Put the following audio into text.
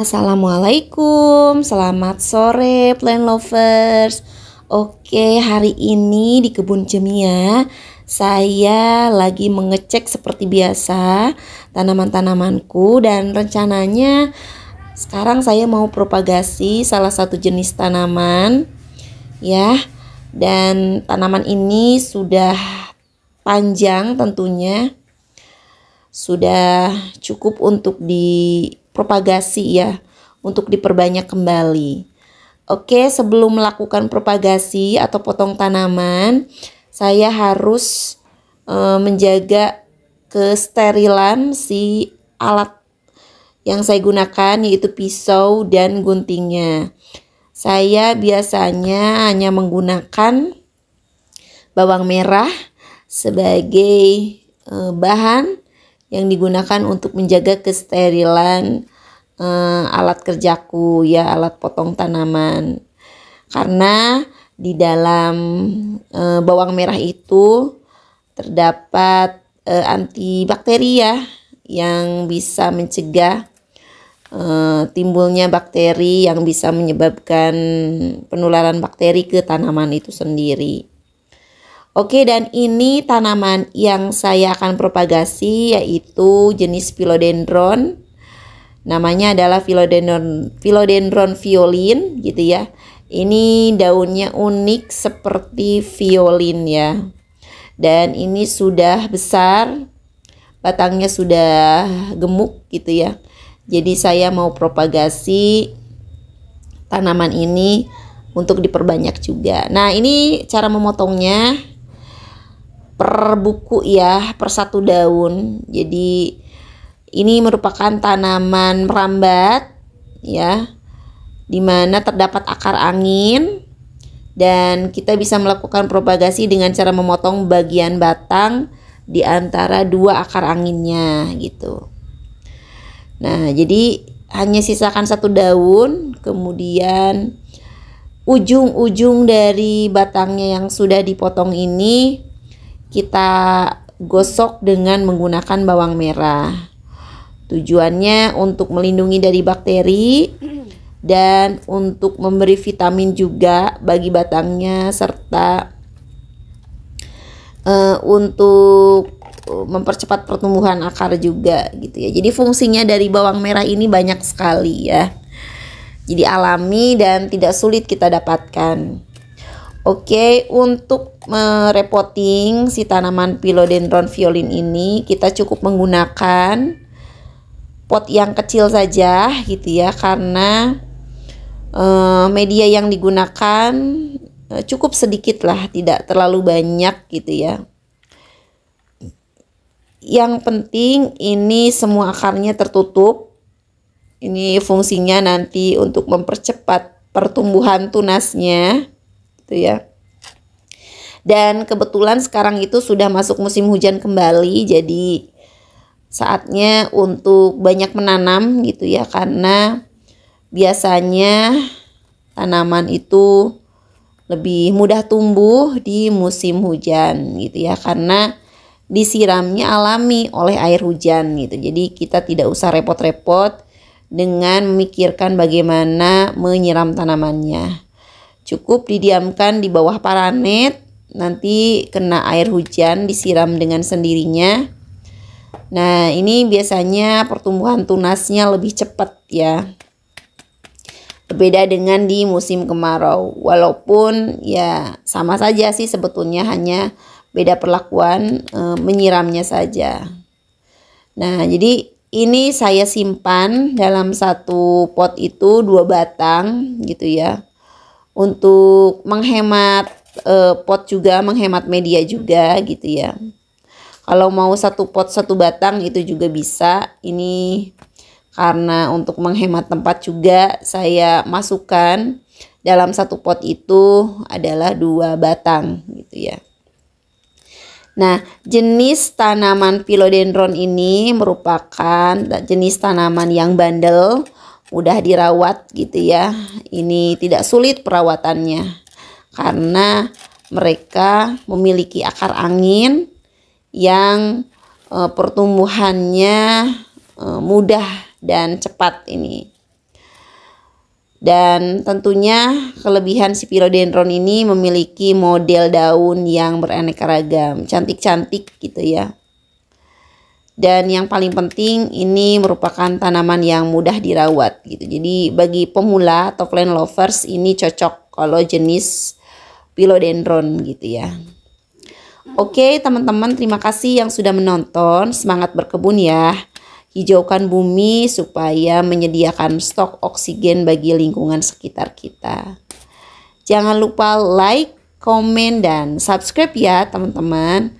Assalamualaikum, selamat sore plant lovers Oke hari ini di kebun cemia Saya lagi mengecek seperti biasa tanaman-tanamanku Dan rencananya sekarang saya mau propagasi salah satu jenis tanaman Ya dan tanaman ini sudah panjang tentunya Sudah cukup untuk di propagasi ya untuk diperbanyak kembali. Oke, sebelum melakukan propagasi atau potong tanaman, saya harus e, menjaga kesterilan si alat yang saya gunakan yaitu pisau dan guntingnya. Saya biasanya hanya menggunakan bawang merah sebagai e, bahan yang digunakan untuk menjaga kesterilan uh, alat kerjaku ya alat potong tanaman karena di dalam uh, bawang merah itu terdapat uh, antibakteri ya yang bisa mencegah Uh, timbulnya bakteri yang bisa menyebabkan penularan bakteri ke tanaman itu sendiri. Oke, dan ini tanaman yang saya akan propagasi yaitu jenis philodendron. Namanya adalah philodendron philodendron violin gitu ya. Ini daunnya unik seperti violin ya. Dan ini sudah besar, batangnya sudah gemuk gitu ya. Jadi saya mau propagasi tanaman ini untuk diperbanyak juga. Nah, ini cara memotongnya per buku ya, per satu daun. Jadi ini merupakan tanaman merambat ya, di mana terdapat akar angin dan kita bisa melakukan propagasi dengan cara memotong bagian batang di antara dua akar anginnya gitu. Nah, jadi hanya sisakan satu daun, kemudian ujung-ujung dari batangnya yang sudah dipotong ini kita gosok dengan menggunakan bawang merah. Tujuannya untuk melindungi dari bakteri dan untuk memberi vitamin juga bagi batangnya serta uh, untuk eh, mempercepat pertumbuhan akar juga gitu ya. Jadi fungsinya dari bawang merah ini banyak sekali ya. Jadi alami dan tidak sulit kita dapatkan. Oke, untuk merepoting si tanaman philodendron violin ini kita cukup menggunakan pot yang kecil saja gitu ya karena uh, media yang digunakan uh, cukup sedikit lah, tidak terlalu banyak gitu ya. Yang penting ini semua akarnya tertutup. Ini fungsinya nanti untuk mempercepat pertumbuhan tunasnya gitu ya. Dan kebetulan sekarang itu sudah masuk musim hujan kembali jadi saatnya untuk banyak menanam gitu ya karena biasanya tanaman itu lebih mudah tumbuh di musim hujan gitu ya karena disiramnya alami oleh air hujan gitu. Jadi kita tidak usah repot-repot dengan memikirkan bagaimana menyiram tanamannya. Cukup didiamkan di bawah paranet, nanti kena air hujan disiram dengan sendirinya. Nah, ini biasanya pertumbuhan tunasnya lebih cepat ya. Berbeda dengan di musim kemarau. Walaupun ya sama saja sih sebetulnya hanya beda perlakuan e, menyiramnya saja. Nah, jadi ini saya simpan dalam satu pot itu dua batang gitu ya untuk menghemat eh, pot juga, menghemat media juga gitu ya. Kalau mau satu pot satu batang itu juga bisa. Ini karena untuk menghemat tempat juga saya masukkan dalam satu pot itu adalah dua batang gitu ya. Nah, jenis tanaman philodendron ini merupakan jenis tanaman yang bandel mudah dirawat gitu ya. Ini tidak sulit perawatannya karena mereka memiliki akar angin yang e, pertumbuhannya e, mudah dan cepat ini. Dan tentunya kelebihan si Spirodendron ini memiliki model daun yang beraneka ragam, cantik-cantik gitu ya dan yang paling penting ini merupakan tanaman yang mudah dirawat gitu. Jadi bagi pemula atau plant lovers ini cocok kalau jenis philodendron gitu ya. Oke teman-teman terima kasih yang sudah menonton. Semangat berkebun ya. Hijaukan bumi supaya menyediakan stok oksigen bagi lingkungan sekitar kita. Jangan lupa like, komen, dan subscribe ya teman-teman.